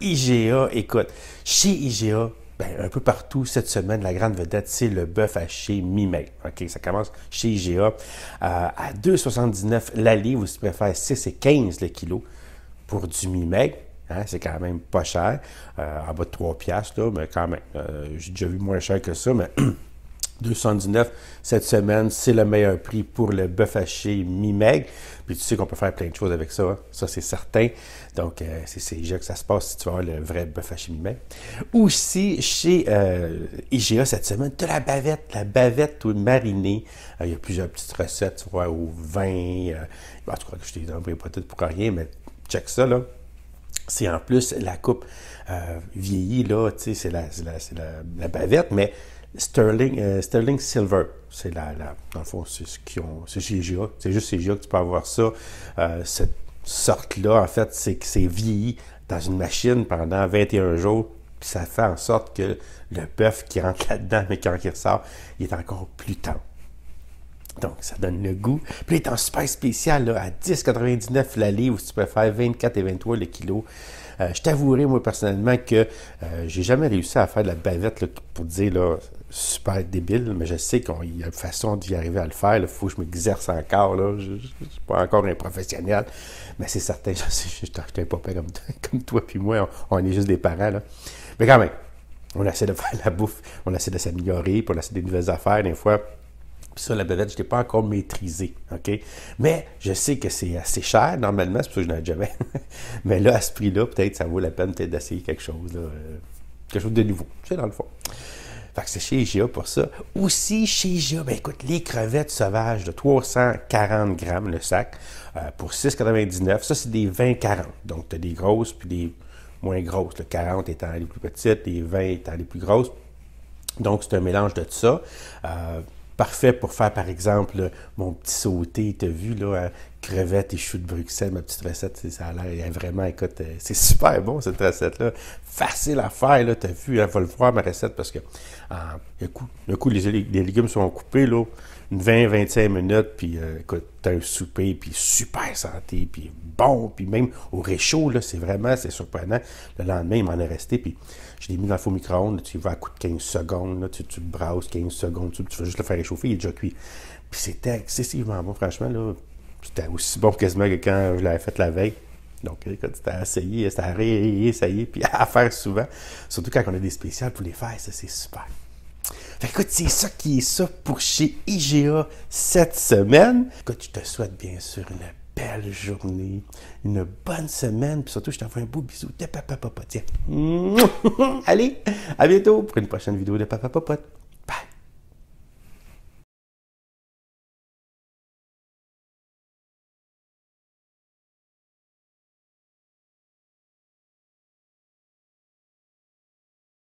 IGA, écoute, chez IGA, ben, un peu partout cette semaine, la grande vedette, c'est le bœuf à chez MIMEG. OK, ça commence chez IGA euh, à 2,79 la Vous pouvez si 6,15 15 le kilo pour du mi hein, c'est quand même pas cher, euh, en bas de 3 piastres, mais quand même. Euh, j'ai déjà vu moins cher que ça, mais 219 cette semaine, c'est le meilleur prix pour le bœuf haché mi-meg. Puis tu sais qu'on peut faire plein de choses avec ça, hein. ça c'est certain. Donc euh, c'est déjà que ça se passe si tu veux le vrai bœuf haché mi-meg. Aussi chez euh, IGA cette semaine, de la bavette, la bavette marinée. Euh, il y a plusieurs petites recettes, tu vois, au vin. tu crois que je t'ai pas tout pour rien, mais check ça là. C'est en plus la coupe vieillie, là, tu sais, c'est la bavette, mais Sterling, euh, Sterling Silver. C'est la, dans le fond, c'est ce qu'ils ont. C'est chez C'est juste chez que tu peux avoir ça. Euh, cette sorte-là, en fait, c'est que c'est vieilli dans une machine pendant 21 jours. Puis ça fait en sorte que le bœuf qui rentre là-dedans, mais quand il ressort, il est encore plus tendre. Donc, ça donne le goût. Puis, étant en super spécial à 10,99 la livre, tu peux faire 24 et 23 le kilo. Euh, je t'avouerai, moi, personnellement, que euh, j'ai jamais réussi à faire de la bavette pour dire là, super débile, mais je sais qu'il y a une façon d'y arriver à le faire. Il faut que je m'exerce encore. Là. Je ne suis pas encore un professionnel, mais c'est certain, je suis un papa comme, toi puis moi. On, est juste des parents. Mais quand même, on essaie de faire la bouffe, on essaie de s'améliorer, on essaie des nouvelles affaires des fois. Puis ça, la bavette, je ne l'ai pas encore maîtrisée. OK? Mais je sais que c'est assez cher, normalement, c'est pour ça que je n'en ai jamais. Mais là, à ce prix-là, peut-être ça vaut la peine peut d'essayer quelque chose, euh, quelque chose de nouveau, tu sais, dans le fond. Fait que c'est chez IGA pour ça. Aussi, chez IGA, ben écoute, les crevettes sauvages de 340 grammes le sac euh, pour 6,99. Ça, c'est des 20-40. Donc, tu as des grosses puis des moins grosses. Le 40 étant les plus petites, les 20 étant les plus grosses. Donc, c'est un mélange de tout ça. Euh, parfait pour faire, par exemple, mon petit sauté, tu as vu, là, hein, crevettes et choux de Bruxelles, ma petite recette, ça a l'air vraiment, écoute, euh, c'est super bon cette recette-là. Facile à faire, là, t'as vu, il hein, le voir ma recette parce que ah, le, coup, les, légumes sont coupés, là, une 20-25 minutes, puis euh, écoute, t'as un souper, puis super santé, puis bon, puis même au réchaud, là, c'est vraiment, c'est surprenant. Le lendemain, il m'en est resté, puis je l'ai mis dans le faux micro-ondes, tu vas à coup de 15 secondes, tu, tu brasses 15 secondes, tu, tu vas juste le faire réchauffer, il est déjà cuit. Puis c'était excessivement bon, franchement, là, c'était aussi bon quasiment que quand je l'avais fait la veille. Donc, quand c'était à essayer, c'était à réessayer, puis à faire souvent. Surtout quand on a des spéciales pour les faire, ça, c'est super. Fait écoute, c'est ça qui est ça pour chez IGA cette semaine. Écoute, je te souhaite bien sûr une belle journée, une bonne semaine, puis surtout, je t'envoie un beau bisou de Papa Papa. Tiens. Allez, à bientôt pour une prochaine vidéo de Papa papa.